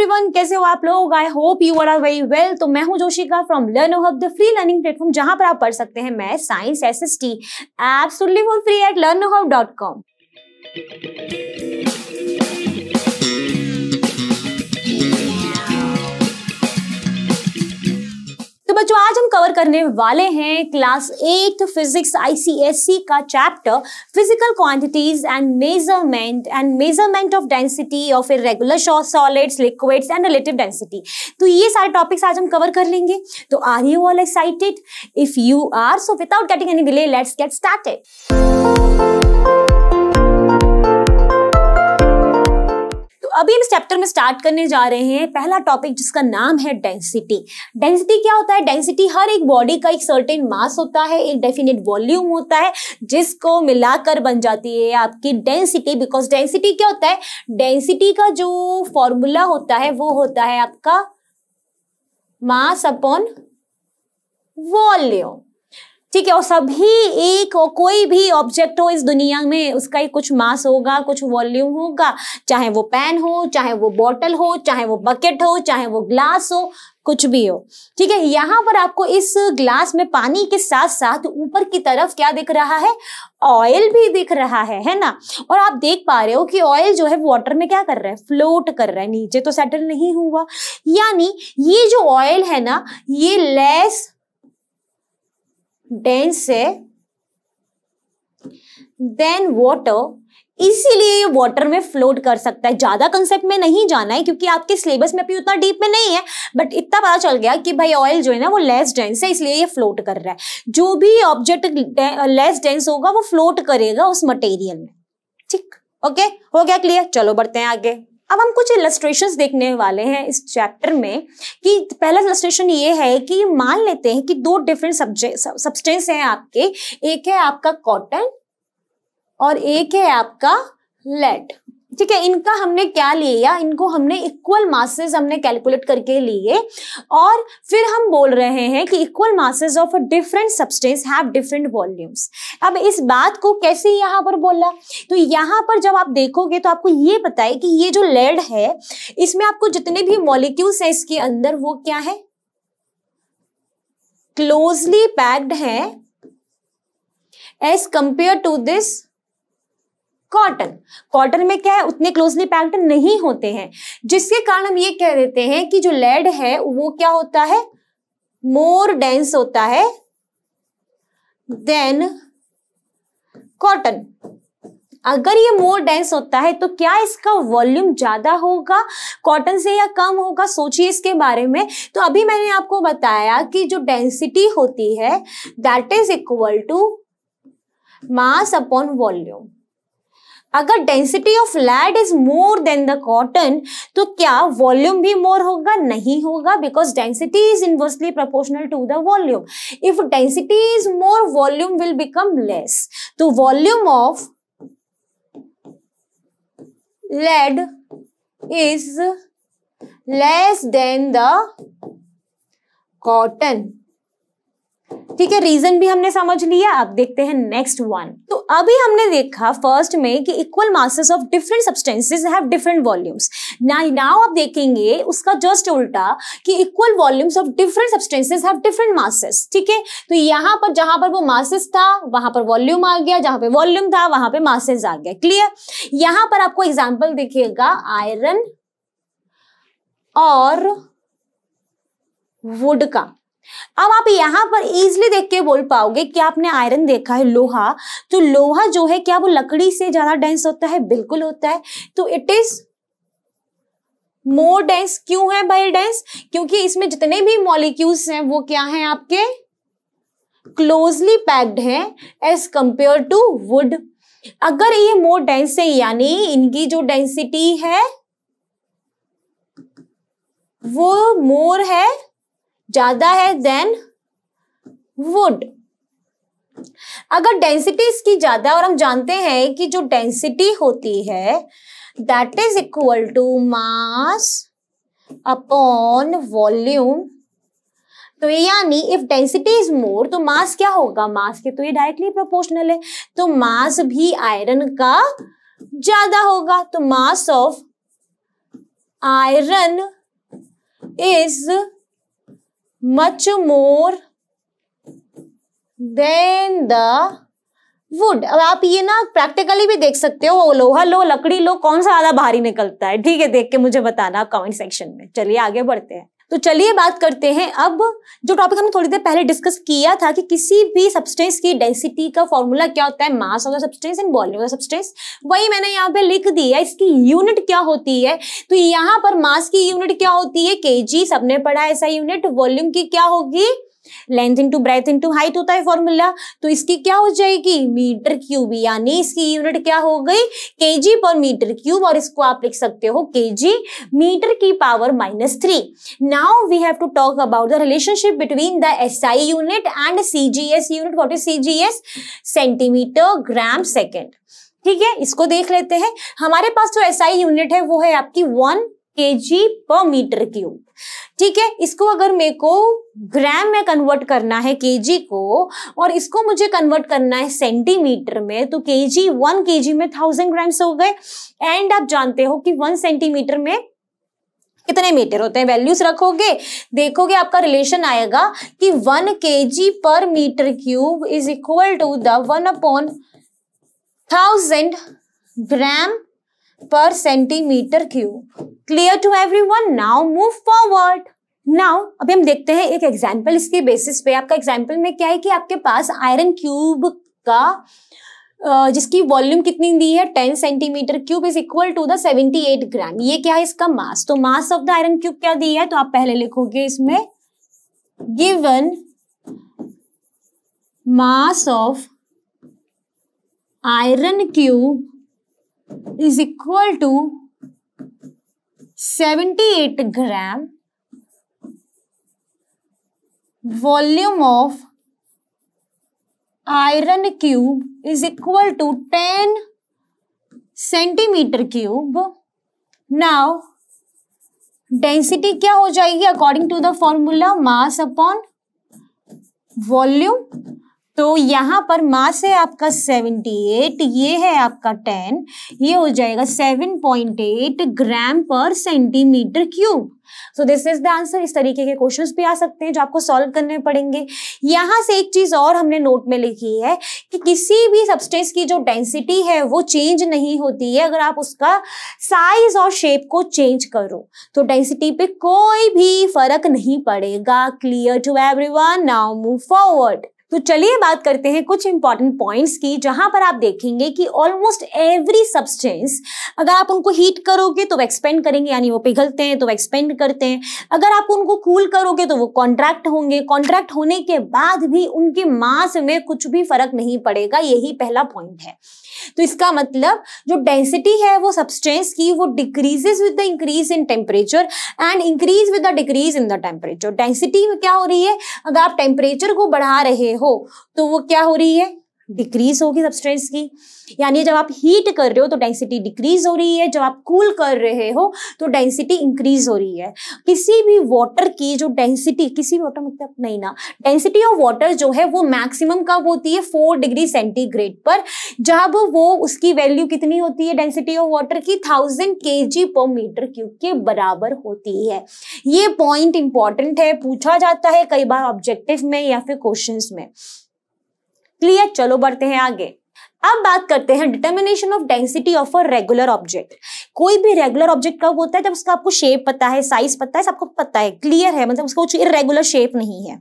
everyone कैसे हो आप लोग I hope you are very well तो मैं हूं Joshika from Learn Hub the free learning platform जहां पर आप पढ़ सकते हैं math science S S T absolutely for free at Learn Hub dot com बच्चों आज हम कवर करने वाले हैं क्लास एट फिजिक्स आईसीएससी का chapter physical quantities and measurement and measurement of density और फिर regular irregular solids liquids and relative density तो ये सारे टॉपिक्स आज हम कवर कर लेंगे तो are you all excited if you are so without getting any delay let's get started अभी हम इस चैप्टर में स्टार्ट करने जा रहे हैं पहला टॉपिक जिसका नाम है डेंसिटी डेंसिटी क्या होता है डेंसिटी हर एक बॉडी का एक सर्टेन मास होता है एक डेफिनेट वॉल्यूम होता है जिसको मिलाकर बन जाती है आपकी डेंसिटी बिकॉज डेंसिटी क्या होता है डेंसिटी का जो फॉर्मूला होता है वो होता है आपका मास अपॉन वॉल्यूम ठीक है और सभी एक और कोई भी ऑब्जेक्ट हो इस दुनिया में उसका कुछ मास होगा कुछ वॉल्यूम होगा चाहे वो पैन हो चाहे वो बॉटल हो चाहे वो बकेट हो चाहे वो ग्लास हो कुछ भी हो ठीक है यहाँ पर आपको इस ग्लास में पानी के साथ साथ ऊपर की तरफ क्या दिख रहा है ऑयल भी दिख रहा है है ना और आप देख पा रहे हो कि ऑयल जो है वाटर में क्या कर रहा है फ्लोट कर रहा है नीचे तो सेटल नहीं हुआ यानी ये जो ऑयल है ना ये लेस डेंस है देन वॉटर इसीलिए ये वॉटर में फ्लोट कर सकता है ज्यादा कंसेप्ट में नहीं जाना है क्योंकि आपके सिलेबस में भी उतना डीप में नहीं है बट इतना पता चल गया कि भाई ऑयल जो है ना वो लेस डेंस है इसलिए ये फ्लोट कर रहा है जो भी ऑब्जेक्ट लेस डेंस होगा वो फ्लोट करेगा उस मटेरियल में ठीक ओके हो गया क्लियर चलो बढ़ते हैं आगे अब हम कुछ इलस्ट्रेशन देखने वाले हैं इस चैप्टर में कि पहला इलस्ट्रेशन ये है कि मान लेते हैं कि दो डिफरेंट सब्सटेंस हैं आपके एक है आपका कॉटन और एक है आपका लेड ठीक है इनका हमने क्या लिया इनको हमने इक्वल मासेस हमने कैलकुलेट करके लिए और फिर हम बोल रहे हैं कि equal masses of different substance have different volumes अब इस बात को कैसे यहाँ पर बोला तो यहाँ पर जब आप देखोगे तो आपको ये पता है कि ये जो लेड है इसमें आपको जितने भी मॉलिक्यूल्स हैं इसके अंदर वो क्या है क्लोजली पैक्ड है as compare to this cotton cotton में क्या है उतने क्लोजली पैक्ड नहीं होते हैं जिसके कारण हम ये कह देते हैं कि जो लेड है वो क्या होता है मोर डेंस होता है देन कॉटन अगर ये मोर डेंस होता है तो क्या इसका वॉल्यूम ज्यादा होगा कॉटन से या कम होगा सोचिए इसके बारे में तो अभी मैंने आपको बताया कि जो डेंसिटी होती है that is equal to mass upon volume अगर density of lead is more than the cotton तो क्या वॉल्यूम भी मोर होगा नहीं होगा because density is inversely proportional to the volume if density is more volume will become less तो volume of lead is less than the cotton ठीक है reason भी हमने समझ लिया अब देखते हैं नेक्स्ट वन तो अभी हमने देखा फर्स्ट में कि equal masses of different substances have different volumes now आप देखेंगे उसका जस्ट उल्टा कि equal volumes of different substances have different masses ठीक है तो यहां पर जहां पर वो मासेस था वहां पर वॉल्यूम आ गया जहां पर वॉल्यूम था वहां पर मासेस आ गया क्लियर यहां पर आपको एग्जाम्पल देखिएगा आयरन और वुड का अब आप यहाँ पर इजिली देख के बोल पाओगे कि आपने आयरन देखा है लोहा तो लोहा जो है क्या वो लकड़ी से ज्यादा डेंस होता है बिल्कुल होता है तो इट इज मोर डेंस क्यों है भाई डेंस क्योंकि इसमें जितने भी मॉलिक्यूल्स हैं वो क्या हैं आपके क्लोजली पैक्ड हैं एज कंपेयर टू वुड अगर ये मोर डेंस है यानी इनकी जो डेंसिटी है वो मोर है ज्यादा है देन वुड अगर डेंसिटी की ज्यादा और हम जानते हैं कि जो डेंसिटी होती है that is equal to mass upon volume तो ये यानी इफ डेंसिटी इज मोर तो मास क्या होगा मास के तो ये डायरेक्टली प्रोपोर्शनल है तो मास भी आयरन का ज्यादा होगा तो mass of iron is much more than the wood अब आप ये ना प्रैक्टिकली भी देख सकते हो वो लोहा लो लकड़ी लो कौन सा ज्यादा भारी निकलता है ठीक है देख के मुझे बताना आप कमेंट सेक्शन में चलिए आगे बढ़ते हैं तो चलिए बात करते हैं अब जो टॉपिक हमने थोड़ी देर पहले डिस्कस किया था कि किसी भी सब्सटेंस की डेंसिटी का फॉर्मूला क्या होता है mass of the substance and volume of substance वही मैंने यहाँ पे लिख दिया इसकी यूनिट क्या होती है तो यहाँ पर मास की यूनिट क्या होती है के जी सबने पढ़ा ऐसा यूनिट वॉल्यूम की क्या होगी length into breadth into height होता है फॉर्मूला तो इसकी क्या हो जाएगी मीटर क्यूब यानी इसकी यूनिट क्या हो गई के पर मीटर क्यूब और इसको आप लिख सकते हो के मीटर की power minus three now we have to talk about the relationship between the S I unit and C G S unit what is C G S centimetre gram second ठीक है इसको देख लेते हैं हमारे पास जो एस आई यूनिट है वो है आपकी one K G per metre cube ठीक है इसको अगर मेरे को ग्राम में कन्वर्ट करना है के जी को और इसको मुझे कन्वर्ट करना है सेंटीमीटर में तो के जी वन के जी में थाउजेंड ग्राम्स हो गए एंड आप जानते हो कि वन सेंटीमीटर में कितने मीटर होते हैं वैल्यूज रखोगे देखोगे आपका रिलेशन आएगा कि one K G per metre cube is equal to the one upon thousand gram per centimetre cube clear to everyone now move forward now अभी हम देखते हैं एक एग्जाम्पल इसके बेसिस पे आपका एग्जाम्पल में क्या है कि आपके पास आयरन क्यूब का जिसकी वॉल्यूम कितनी दी है ten centimetre cube is equal to the seventy eight gram ये क्या है इसका मास तो mass of the iron cube क्या दी है तो आप पहले लिखोगे इसमें given mass of iron cube is two seventy 78 gram volume of iron cube is equal to 10 centimetre cube now density क्या हो जाएगी according to the formula mass upon volume तो यहाँ पर मास है आपका 78 ये है आपका 10 ये हो जाएगा 7.8 gram per centimetre cube so this is the answer इस तरीके के क्वेश्चंस भी आ सकते हैं जो आपको सॉल्व करने पड़ेंगे यहाँ से एक चीज और हमने नोट में लिखी है कि किसी भी सब्सटेंस की जो डेंसिटी है वो चेंज नहीं होती है अगर आप उसका साइज और शेप को चेंज करो तो डेंसिटी पे कोई भी फर्क नहीं पड़ेगा clear to everyone now move forward तो चलिए बात करते हैं कुछ इंपॉर्टेंट पॉइंट्स की जहां पर आप देखेंगे कि ऑलमोस्ट एवरी सब्सटेंस अगर आप उनको हीट करोगे तो वो एक्सपेंड करेंगे यानी वो पिघलते हैं तो वो एक्सपेंड करते हैं अगर आप उनको कूल करोगे तो वो कॉन्ट्रैक्ट होंगे कॉन्ट्रैक्ट होने के बाद भी उनके मास में कुछ भी फर्क नहीं पड़ेगा यही पहला पॉइंट है तो इसका मतलब जो डेंसिटी है वो सब्सटेंस की वो decreases with the increase in temperature and increase with the decrease in the temperature density में क्या हो रही है अगर आप टेम्परेचर को बढ़ा रहे हो तो वो क्या हो रही है डिक्रीज होगी सब्सटेंस की यानी जब आप हीट कर रहे हो तो डेंसिटी डिक्रीज हो रही है जब आप कूल cool कर रहे हो तो डेंसिटी इंक्रीज हो रही है किसी भी वाटर की जो डेंसिटी किसी भी वाटर मतलब नहीं ना डेंसिटी ऑफ वाटर जो है वो मैक्सिमम कब होती है फोर डिग्री सेंटीग्रेड पर जब वो उसकी वैल्यू कितनी होती है डेंसिटी ऑफ वाटर की थाउजेंड के जी पर मीटर क्यूब के बराबर होती है ये पॉइंट इंपॉर्टेंट है पूछा जाता है कई बार ऑब्जेक्टिव में या फिर क्वेश्चन में क्लियर चलो बढ़ते हैं आगे अब बात करते हैं determination of density of a regular object कोई भी रेगुलर ऑब्जेक्ट कब होता है जब उसका आपको शेप पता है साइज पता है सबको पता है क्लियर है मतलब उसका कुछ इरेगुलर शेप नहीं है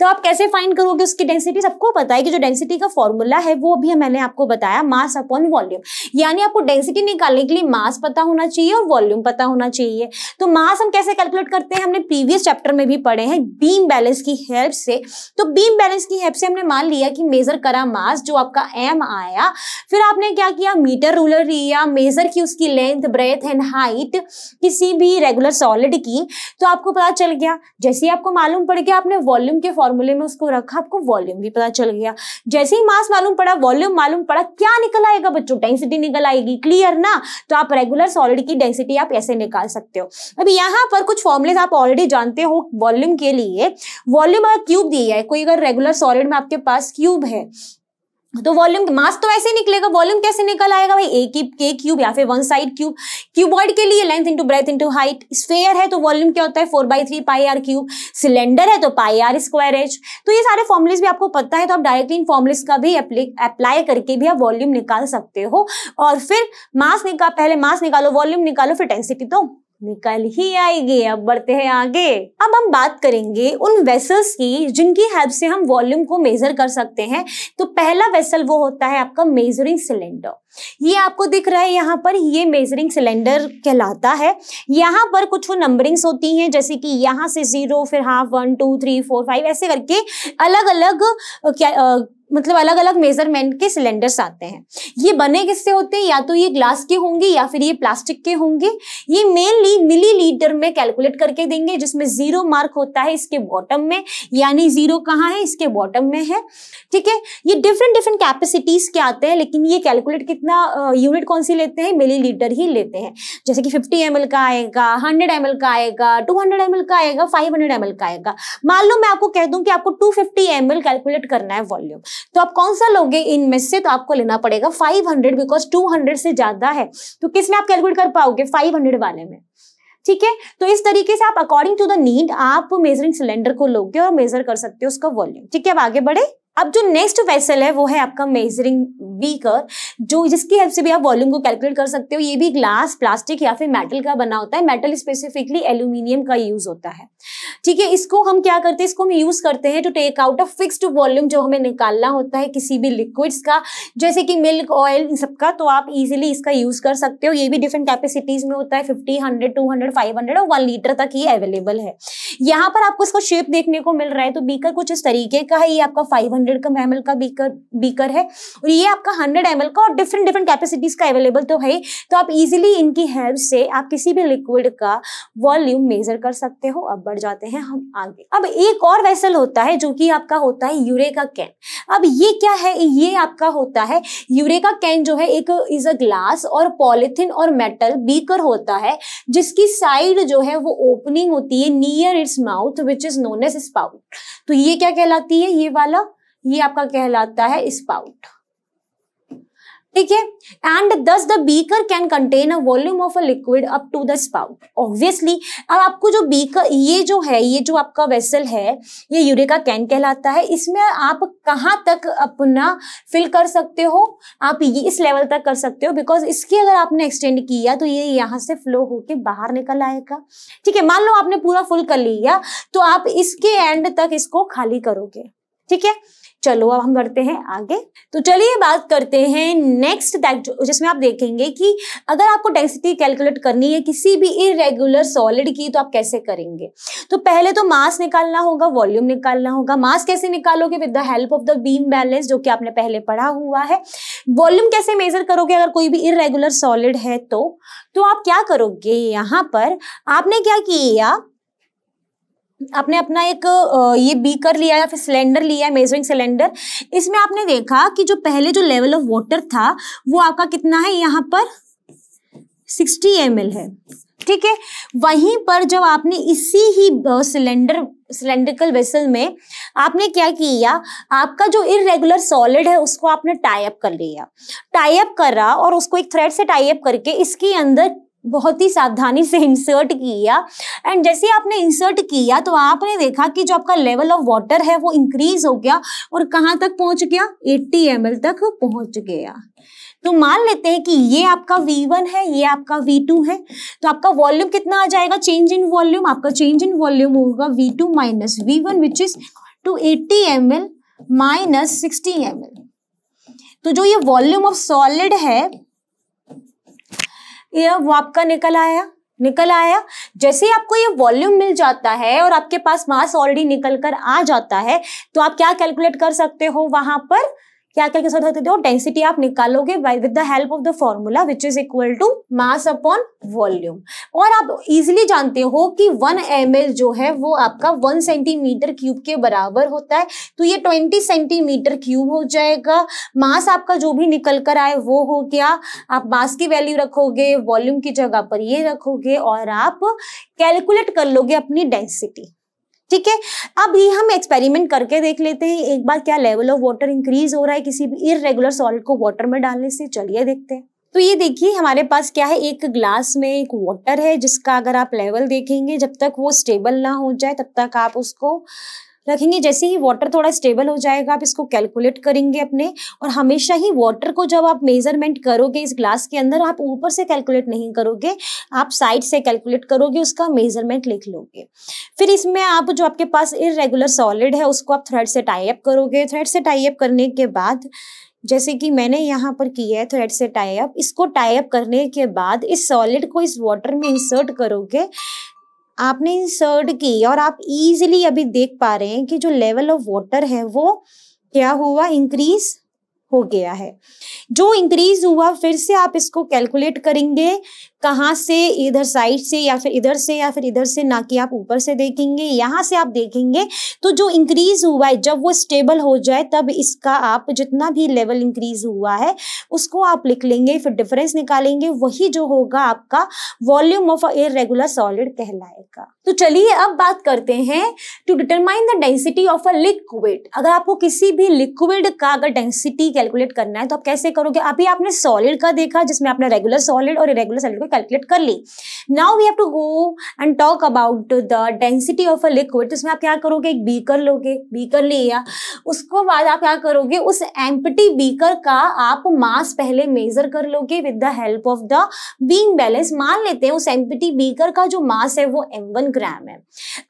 तो आप कैसे फाइंड करोगे उसकी डेंसिटी सबको पता है कि जो डेंसिटी का फॉर्मूला है वो भी मैंने आपको बताया मास अपॉन वॉल्यूम यानी आपको डेंसिटी निकालने के लिए मास पता होना चाहिए और वॉल्यूम पता होना चाहिए तो मास हम कैसे कैलकुलेट करते हैं हमने प्रीवियस चैप्टर में भी पढ़े हैं बीम बैलेंस की हेल्प से तो बीम बैलेंस की हेल्प से हमने मान लिया कि मेजर करा मास जो आपका एम आया बनाया फिर आपने क्या किया मीटर रूलर लिया मेजर की उसकी लेंथ ब्रेथ एंड हाइट किसी भी रेगुलर सॉलिड की तो आपको पता चल गया जैसे ही आपको मालूम पड़ गया आपने वॉल्यूम के फॉर्मूले में उसको रखा आपको वॉल्यूम भी पता चल गया जैसे ही मास मालूम पड़ा वॉल्यूम मालूम पड़ा क्या निकल आएगा बच्चों डेंसिटी निकल आएगी क्लियर ना तो आप रेगुलर सॉलिड की डेंसिटी आप ऐसे निकाल सकते हो अब यहाँ पर कुछ फॉर्मुलेज आप ऑलरेडी जानते हो वॉल्यूम के लिए वॉल्यूम अगर क्यूब दिया है कोई अगर रेगुलर सॉलिड में आपके पास क्यूब है तो वॉल्यूम मास तो ऐसे निकलेगा वॉल्यूम कैसे निकल आएगा भाई ए की के क्यूब या फिर वन साइड क्यूब क्यूबॉइड के लिए length into breadth into height sphere है तो वॉल्यूम क्या होता है four by three pi r cube cylinder है तो पाई आर स्क्वायर एच तो ये सारे फॉर्मुलेज भी आपको पता है तो आप डायरेक्टली इन फॉर्मुलिस का भी अप्लाई करके भी आप वॉल्यूम निकाल सकते हो और फिर मास निकाल पहले मास निकालो वॉल्यूम निकालो फिर टेंसिटी दो तो निकल ही आएगी अब बढ़ते हैं आगे अब हम बात करेंगे उन वेसल्स की जिनकी हेल्प से हम वॉल्यूम को मेजर कर सकते हैं तो पहला वेसल वो होता है आपका मेजरिंग सिलेंडर ये आपको दिख रहा है यहाँ पर ये मेजरिंग सिलेंडर कहलाता है यहाँ पर कुछ वो नंबरिंग्स होती हैं जैसे कि यहाँ से जीरो फिर half one two three four five ऐसे करके अलग अलग क्या मतलब अलग अलग मेजरमेंट के सिलेंडर्स आते हैं ये बने किससे होते हैं या तो ये ग्लास के होंगे या फिर ये प्लास्टिक के होंगे ये मेनली मिली लीटर में कैलकुलेट करके देंगे जिसमें जीरो मार्क होता है इसके बॉटम में यानी जीरो कहाँ है इसके बॉटम में है ठीक है ये डिफरेंट डिफरेंट कैपेसिटीज के आते हैं लेकिन ये कैलकुलेट कितना यूनिट कौन सी लेते हैं मिली लीटर ही लेते हैं जैसे कि फिफ्टी एम का आएगा हंड्रेड एम का आएगा टू हंड्रेड का आएगा फाइव हंड्रेड का आएगा मान लो मैं आपको कह दूँ कि आपको टू फिफ्टी कैलकुलेट करना है वॉल्यूम तो आप कौन सा लोगे इनमें से तो आपको लेना पड़ेगा five hundred because two hundred से ज्यादा है तो किस में आप कैलकुलेट कर पाओगे फाइव हंड्रेड वाले में ठीक है तो इस तरीके से आप अकॉर्डिंग टू द नीड आप मेजरिंग सिलेंडर को लोगे और मेजर कर सकते हो उसका वॉल्यूम ठीक है अब आगे बढ़े अब जो नेक्स्ट वेसल है वो है आपका मेजरिंग बीकर जो जिसकी हेल्प से भी आप वॉल्यूम को कैलकुलेट कर सकते हो ये भी ग्लास प्लास्टिक या फिर मेटल का बना होता है मेटल स्पेसिफिकली एल्यूमिनियम का यूज होता है ठीक है इसको हम क्या करते हैं इसको हम यूज करते हैं to take out a fixed volume जो हमें निकालना होता है किसी भी लिक्विड्स का जैसे कि मिल्क ऑयल इन सबका तो आप इजिली इसका यूज कर सकते हो ये भी डिफरेंट कैपेसिटीज में होता है fifty hundred two hundred five hundred और वन लीटर तक ही अवेलेबल है यहाँ पर आपको इसका शेप देखने को मिल रहा है तो बीकर कुछ इस तरीके का है ये आपका फाइव हंड्रेड का एम का बीकर बीकर है और ये आपका हंड्रेड एम का और डिफरेंट डिफरेंट कैपेसिटीज का अवेलेबल तो है तो आप इजिली इनकी हेल्प से आप किसी भी लिक्विड का वॉल्यूम मेजर कर सकते हो अब बढ़ जाते हैं हम आगे अब एक और वैसल होता है जो कि आपका होता है यूरे का कैन अब ये क्या है ये आपका होता है यूरे का कैन जो है एक इज अ ग्लास और पॉलिथिन और मेटल बीकर होता है जिसकी साइड जो है वो ओपनिंग होती है near its mouth which is known as spout तो ये क्या कहलाती है ये वाला ये आपका कहलाता है स्पाउट ठीक है and this the beaker can contain a volume of a liquid up to the spout obviously अब आपको जो बीकर ये जो है ये जो आपका वेसल है ये यूरेका कैन कहलाता है इसमें आप कहाँ तक अपना फिल कर सकते हो आप ये इस लेवल तक कर सकते हो बिकॉज इसकी अगर आपने एक्सटेंड किया तो ये यहाँ से फ्लो होके बाहर निकल आएगा ठीक है मान लो आपने पूरा फुल कर लिया तो आप इसके एंड तक इसको खाली करोगे ठीक है चलो अब हम बढ़ते हैं आगे तो चलिए बात करते हैं नेक्स्ट दैट जिसमें आप देखेंगे कि अगर आपको डेंसिटी कैलकुलेट करनी है किसी भी इरेगुलर सॉलिड की तो आप कैसे करेंगे तो पहले तो मास निकालना होगा वॉल्यूम निकालना होगा मास कैसे निकालोगे with the help of the beam balance जो कि आपने पहले पढ़ा हुआ है वॉल्यूम कैसे मेजर करोगे अगर कोई भी इरेगुलर सॉलिड है तो, तो आप क्या करोगे यहाँ पर आपने क्या किया आपने अपना एक ये बीकर लिया या फिर सिलेंडर लिया मेजरिंग सिलेंडर इसमें आपने देखा कि जो पहले जो लेवल ऑफ वाटर था वो आपका कितना है यहाँ पर 60 एम है ठीक है वहीं पर जब आपने इसी ही सिलेंडर सिलेंड्रिकल वेसल में आपने क्या किया आपका जो इरेगुलर सॉलिड है उसको आपने टाई अप कर लिया टाई अप करा और उसको एक थ्रेड से टाई अप करके इसके अंदर बहुत ही सावधानी से इंसर्ट किया एंड जैसे आपने इंसर्ट किया तो आपने देखा कि जो आपका लेवल ऑफ वाटर है वो इंक्रीज हो गया और कहाँ तक पहुंच गया 80 एम तक पहुंच गया तो मान लेते हैं कि ये आपका V1 है ये आपका V2 है तो आपका वॉल्यूम कितना आ जाएगा चेंज इन वॉल्यूम आपका चेंज इन वॉल्यूम होगा V2 two minus V one which is two eighty M L minus sixty M तो जो ये वॉल्यूम ऑफ सॉलिड है ये वो आपका निकल आया निकल आया जैसे आपको ये वॉल्यूम मिल जाता है और आपके पास मास ऑलरेडी निकल कर आ जाता है तो आप क्या कैलकुलेट कर सकते हो वहां पर क्या क्या कैसे सकते हो डेंसिटी आप निकालोगे with the help of the formula which is equal to mass upon volume और आप इजिली जानते हो कि वन एम जो है वो आपका वन सेंटीमीटर क्यूब के बराबर होता है तो ये ट्वेंटी सेंटीमीटर क्यूब हो जाएगा मास आपका जो भी निकल कर आए वो हो गया आप मास की वैल्यू रखोगे वॉल्यूम की जगह पर ये रखोगे और आप कैलकुलेट कर लोगे अपनी डेंसिटी ठीक है अब ये हम एक्सपेरिमेंट करके देख लेते हैं एक बार क्या लेवल ऑफ वाटर इंक्रीज हो रहा है किसी भी इरेगुलर सॉल्ट को वाटर में डालने से चलिए देखते हैं तो ये देखिए हमारे पास क्या है एक ग्लास में एक वाटर है जिसका अगर आप लेवल देखेंगे जब तक वो स्टेबल ना हो जाए तब तक आप उसको रखेंगे जैसे ही वाटर थोड़ा स्टेबल हो जाएगा आप इसको कैलकुलेट करेंगे अपने और हमेशा ही वाटर को जब आप मेजरमेंट करोगे इस ग्लास के अंदर आप ऊपर से कैलकुलेट नहीं करोगे आप साइड से कैलकुलेट करोगे उसका मेजरमेंट लिख लोगे फिर इसमें आप जो आपके पास इरेगुलर सॉलिड है उसको आप थ्रेड से टाइप करोगे थ्रेड से टाइप करने के बाद जैसे कि मैंने यहाँ पर किया है थ्रेड से टाई अप इसको टाई अप करने के बाद इस सॉलिड को इस वाटर में इंसर्ट करोगे आपने इंसर्ट की और आप इजिली अभी देख पा रहे हैं कि जो लेवल ऑफ वाटर है वो क्या हुआ इंक्रीज हो गया है जो इंक्रीज हुआ फिर से आप इसको कैलकुलेट करेंगे कहाँ से इधर साइड से या फिर इधर से या फिर इधर से ना कि आप ऊपर से देखेंगे यहाँ से आप देखेंगे तो जो इंक्रीज हुआ है जब वो स्टेबल हो जाए तब इसका आप जितना भी लेवल इंक्रीज हुआ है उसको आप लिख लेंगे फिर डिफरेंस निकालेंगे वही जो होगा आपका volume of irregular solid कहलाएगा तो चलिए अब बात करते हैं to determine the density of a liquid अगर आपको किसी भी लिक्विड का अगर डेंसिटी कैलकुलेट करना है तो आप कैसे करोगे अभी आपने सॉलिड का देखा जिसमें आपने रेगुलर सॉलिड और इरेगुलर सॉलिड को कैलकुलेट कर ली now we have to go and talk about the density of a liquid इसमें आप क्या करोगे एक बीकर लोगे बीकर लिया उसको बाद आप क्या करोगे उस एम्पटी बीकर का आप मास पहले मेजर कर लोगे with the help of the beam balance मान लेते हैं उस एम्पटी बीकर का जो मास है वो एम ग्राम है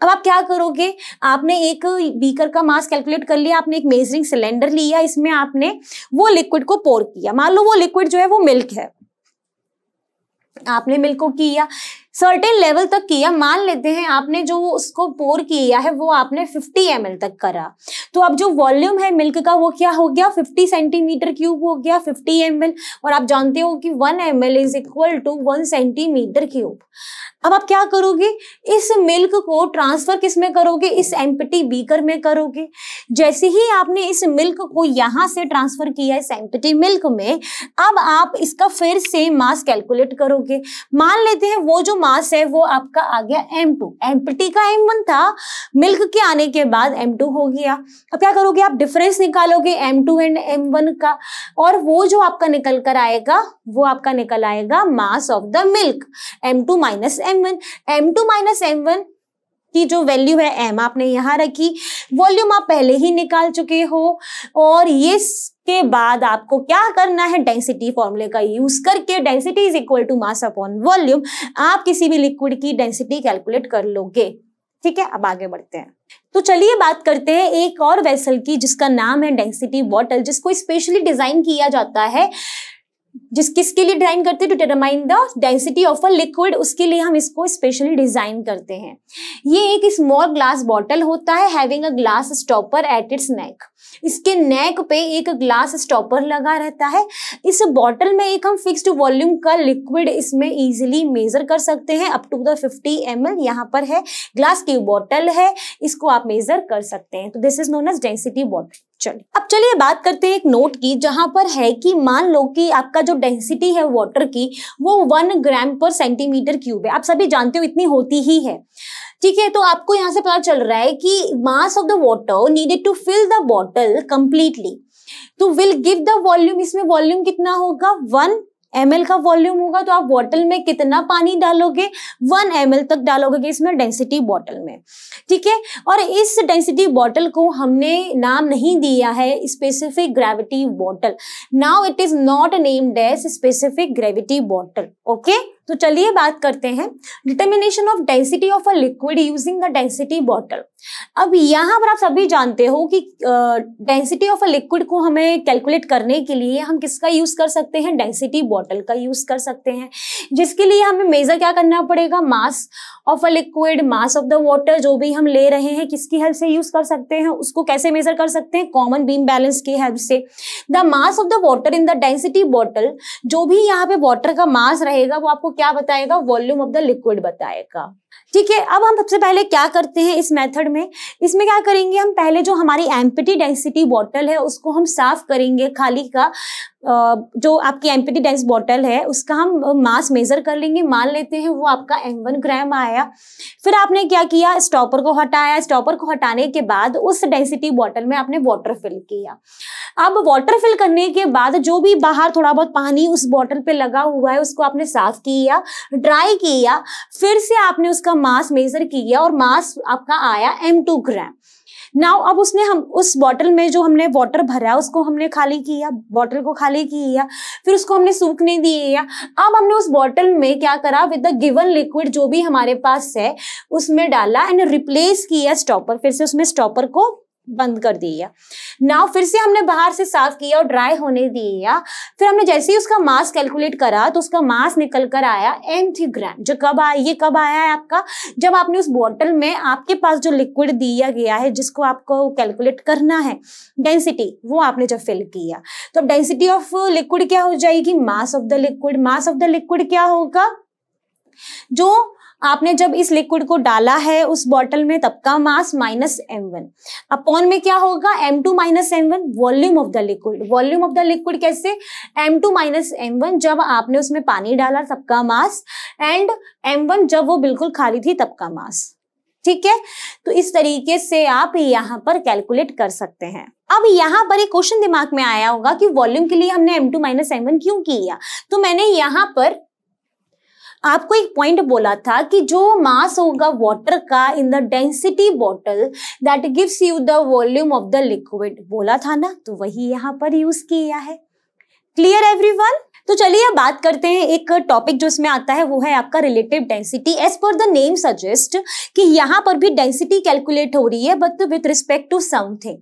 अब आप क्या करोगे आपने एक बीकर का मास कैलकुलेट कर लिया आपने एक मेजरिंग सिलेंडर लिया इसमें आपने वो लिक्विड को पोर किया मान लो वो लिक्विड जो है वो मिल्क है आपने मिल्क किया सर्टेन लेवल तक किया मान लेते हैं आपने जो उसको पोर किया है वो आपने 50 एम तक करा तो अब जो वॉल्यूम है मिल्क का वो क्या हो गया 50 सेंटीमीटर क्यूब हो गया 50 एम और आप जानते हो कि 1 M is equal to 1 centimetre cube अब आप क्या करोगे इस मिल्क को ट्रांसफर किस में करोगे इस एम्पटी बीकर में करोगे जैसे ही आपने इस मिल्क को यहां से ट्रांसफर किया इस एम्पटी मिल्क में अब आप इसका फिर से मास कैलकुलेट करोगे मान लेते हैं वो जो मास है वो आपका आ गया एम टू एम्पटी का एम वन था मिल्क के आने के बाद एम टू हो गया अब क्या करोगे आप डिफरेंस निकालोगे M two and M one का और वो जो आपका निकल कर आएगा वो आपका निकल आएगा mass of the milk M two minus M M one M two minus M one की जो वैल्यू है एम आपने यहां रखी वॉल्यूम आप पहले ही निकाल चुके हो और ये के बाद आपको क्या करना है डेंसिटी फॉर्मूले का यूज करके density is equal to mass upon volume आप किसी भी लिक्विड की डेंसिटी कैलकुलेट कर लोगे ठीक है अब आगे बढ़ते हैं तो चलिए बात करते हैं एक और वेसल की जिसका नाम है डेंसिटी बॉटल जिसको स्पेशली डिजाइन किया जाता है जिस किसके लिए डिजाइन करते हैं to determine the density of a liquid उसके लिए हम इसको स्पेशली डिजाइन करते हैं ये एक स्मॉल ग्लास बॉटल होता है having a glass stopper at its neck इसके नेक पे एक ग्लास स्टॉपर लगा रहता है इस बॉटल में एक हम फिक्स्ड वॉल्यूम का लिक्विड इसमें इजीली मेजर कर सकते हैं up to the 50 M L यहाँ पर है ग्लास की बॉटल है इसको आप मेजर कर सकते हैं तो this is known as density bottle चलिए अब चलिए बात करते हैं एक नोट की जहां पर है कि मान लो कि आपका जो डेंसिटी है वाटर की वो one gram per centimetre cube है आप सभी जानते हो इतनी होती ही है ठीक है तो आपको यहाँ से पता चल रहा है कि mass of the water needed to fill the bottle completely तो विल गिव द वॉल्यूम इसमें वॉल्यूम कितना होगा वन एम का वॉल्यूम होगा तो आप बॉटल में कितना पानी डालोगे वन एम तक डालोगे इसमें डेंसिटी बॉटल में ठीक है और इस डेंसिटी बॉटल को हमने नाम नहीं दिया है specific gravity bottle now it is not named as specific gravity bottle okay तो चलिए बात करते हैं determination of density of a liquid using the density bottle अब यहाँ पर आप सभी जानते हो कि डेंसिटी ऑफ अ लिक्विड को हमें कैलकुलेट करने के लिए हम किसका यूज कर सकते हैं डेंसिटी बॉटल का यूज कर सकते हैं जिसके लिए हमें मेजर क्या करना पड़ेगा mass of a liquid mass of the water जो भी हम ले रहे हैं किसकी हेल्प से यूज कर सकते हैं उसको कैसे मेजर कर सकते हैं कॉमन बीम बैलेंस की हेल्प से the mass of the water in the density bottle जो भी यहाँ पे वॉटर का मास रहेगा वो आपको क्या बताएगा वॉल्यूम ऑफ द लिक्विड बताएगा ठीक है अब हम सबसे पहले क्या करते हैं इस मेथड में इसमें क्या करेंगे हम पहले जो हमारी एम्पिटी डेंसिटी बॉटल है उसको हम साफ करेंगे खाली का जो आपकी एम्पिटी डेंस बॉटल है उसका हम मास मेजर कर लेंगे मान लेते हैं वो आपका एम वन ग्राम आया फिर आपने क्या किया स्टॉपर को हटाया स्टॉपर को हटाने के बाद उस डेंसिटी बॉटल में आपने वाटर फिल किया अब वाटर फिल करने के बाद जो भी बाहर थोड़ा बहुत पानी उस बॉटल पे लगा हुआ है उसको आपने साफ किया ड्राई किया फिर से आपने उसका उसका मास मेजर किया और मास आपका आया एम टू ग्राम नाउ अब उसने हम उस बॉटल में जो हमने वाटर भरा उसको हमने खाली किया बॉटल को खाली किया फिर उसको हमने सूखने दिया अब हमने उस बॉटल में क्या करा विद द गिवन लिक्विड जो भी हमारे पास है उसमें डाला एंड रिप्लेस किया स्टॉपर फिर से उसमें स्टॉपर को बंद कर दिया ना फिर से हमने बाहर से साफ किया और ड्राई होने दिया फिर हमने जैसे ही उसका मास कैलकुलेट करा तो उसका मास निकल कर आया एम्थी ग्राम जो कब आया ये कब आया है आपका जब आपने उस बॉटल में आपके पास जो लिक्विड दिया गया है जिसको आपको कैलकुलेट करना है डेंसिटी वो आपने जब फिल किया तो डेंसिटी ऑफ लिक्विड क्या हो जाएगी mass of the liquid mass of the liquid क्या होगा जो आपने जब इस लिक्विड को डाला है उस बॉटल में तब का mass minus M one upon में क्या होगा M two minus M one volume of the liquid volume of the liquid कैसे M two minus M one जब आपने उसमें पानी डाला तब का मास एंड एम वन जब वो बिल्कुल खाली थी तब का मास ठीक है तो इस तरीके से आप यहाँ पर कैलकुलेट कर सकते हैं अब यहाँ पर एक क्वेश्चन दिमाग में आया होगा कि वॉल्यूम के लिए हमने m2 टू माइनस एम क्यों किया तो मैंने यहाँ पर आपको एक पॉइंट बोला था कि जो मास होगा वाटर का in the density bottle that gives you the volume of the liquid बोला था ना तो वही यहां पर यूज किया है क्लियर एवरीवन तो चलिए अब बात करते हैं एक टॉपिक जो इसमें आता है वो है आपका relative density as per the name suggest कि यहाँ पर भी डेंसिटी कैलकुलेट हो रही है but with respect to something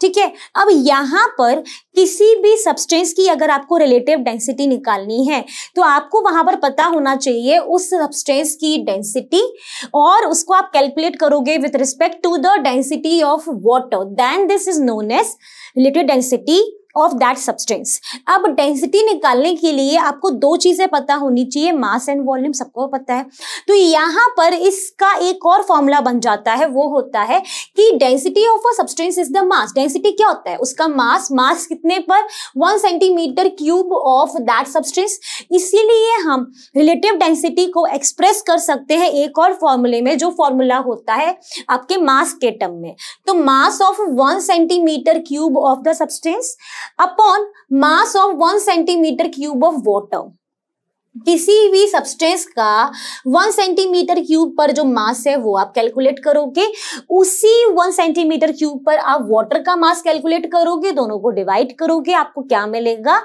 ठीक है अब यहाँ पर किसी भी सब्सटेंस की अगर आपको रिलेटिव डेंसिटी निकालनी है तो आपको वहां पर पता होना चाहिए उस सब्सटेंस की डेंसिटी और उसको आप कैलकुलेट करोगे with respect to the density of water then this is known as relative density of that substance अब डेंसिटी निकालने के लिए आपको दो चीज़ें पता होनी चाहिए मास एंड वॉल्यूम सबको पता है तो यहां पर इसका एक और फॉर्मूला बन जाता है वो होता है कि density of a substance is the mass density क्या होता है उसका मास मास कितने पर one centimetre cube of that substance इसीलिए हम रिलेटिव डेंसिटी को एक्सप्रेस कर सकते हैं एक और फॉर्मूले में जो फॉर्मूला होता है आपके मास के टर्म में तो mass of one centimetre cube of the substance upon mass of one centimetre cube of water किसी भी सब्सटेंस का वन सेंटीमीटर क्यूब पर जो मास है वो आप कैलकुलेट करोगे उसी वन सेंटीमीटर क्यूब पर आप वाटर का मास कैलकुलेट करोगे दोनों को डिवाइड करोगे आपको क्या मिलेगा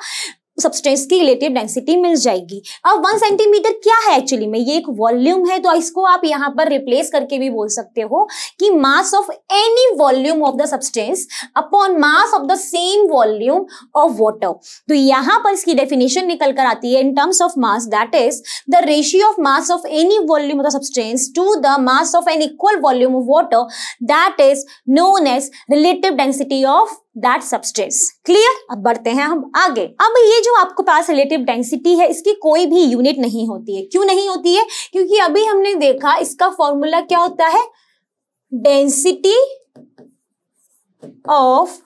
सब्सटेंस की रिलेटिव डेंसिटी मिल जाएगी अब वन सेंटीमीटर क्या है एक्चुअली में ये एक वॉल्यूम है तो इसको आप यहाँ पर रिप्लेस करके भी बोल सकते हो कि mass of any volume of the substance upon mass of the same volume of water तो यहाँ पर इसकी डेफिनेशन निकल कर आती है in terms of mass that is the ratio of mass of any volume of the substance to the mass of an equal volume of water that is known as relative density of that substance clear अब बढ़ते हैं हम आगे अब ये जो आपको पास relative density है इसकी कोई भी यूनिट नहीं होती है क्यों नहीं होती है क्योंकि अभी हमने देखा इसका फॉर्मूला क्या होता है density of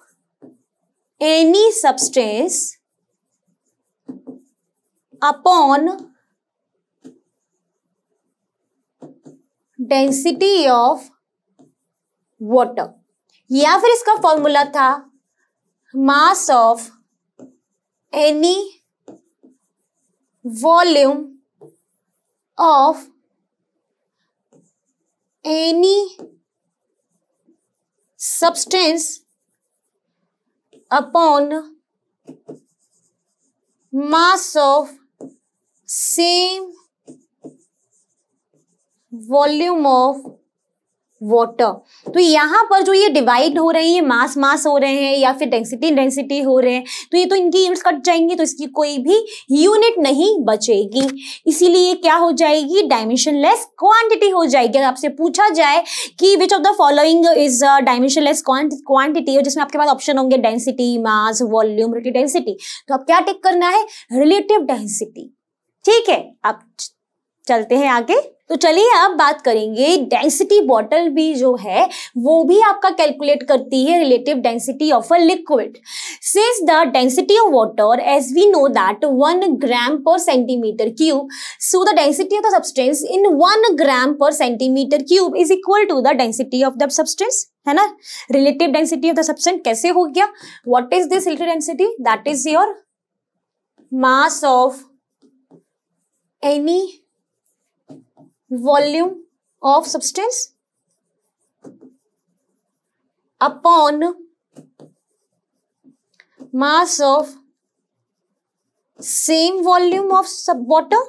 any substance upon density of water या फिर इसका फॉर्मूला था mass of any volume of any substance upon mass of same volume of water तो यहाँ पर जो ये डिवाइड हो रहे हैं मास मास हो रहे हैं या फिर डेंसिटी डेंसिटी हो रहे हैं तो ये तो इनकी यूनिट्स कट जाएंगे तो इसकी कोई भी यूनिट नहीं बचेगी इसीलिए क्या हो जाएगी डायमेंशन लेस क्वांटिटी हो जाएगी अगर आपसे पूछा जाए कि which of the following is dimensionless quantity जिसमें आपके पास ऑप्शन होंगे density mass volume relative density तो आप क्या टेक करना है रिलेटिव डेंसिटी ठीक है आप चलते हैं आगे तो चलिए अब बात करेंगे डेंसिटी बॉटल भी जो है वो भी आपका कैलकुलेट करती है relative density of a liquid since the density of water as we know that one gram per centimetre cube so the density of the substance in one gram per centimetre cube is equal to the density of the substance है ना relative density of the substance कैसे हो गया what is this relative density that is your mass of any volume of substance upon mass of same volume of sub water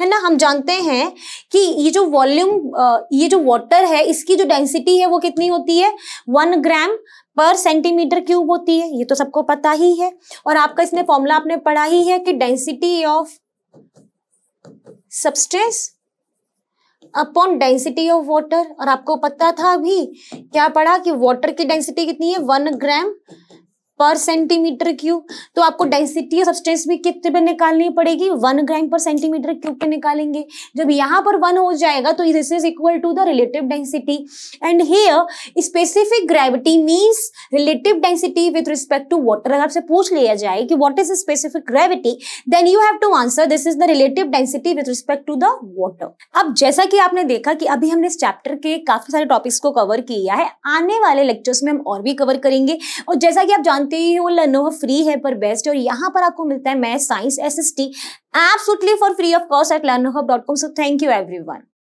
है ना हम जानते हैं कि ये जो वॉल्यूम ये जो वाटर है इसकी जो डेंसिटी है वो कितनी होती है one gram per centimetre cube होती है ये तो सबको पता ही है और आपका इसने फॉर्मूला आपने पढ़ा ही है कि density of substance upon density of water और आपको पता था अभी क्या पढ़ा कि वाटर की डेंसिटी कितनी है one gram per centimetre cube तो आपको डेंसिटी सब्सटेंस भी कितने पे निकालनी पड़ेगी one gram per centimetre cube पे निकालेंगे जब यहाँ पर वन हो जाएगा तो this is equal to the relative density and here specific gravity means relative density with respect to water अगर आपसे पूछ लिया जाए कि what is specific gravity then you have to answer this is the relative density with respect to the water अब जैसा कि आपने देखा कि अभी हमने इस चैप्टर के काफी सारे टॉपिक्स को कवर किया है आने वाले लेक्चर्स में हम और भी कवर करेंगे और जैसा कि आप जानते जानते ही हो लनोवा फ्री है पर बेस्ट और यहाँ पर आपको मिलता है math science S S T absolutely for free of cost at learn dot com so thank you every one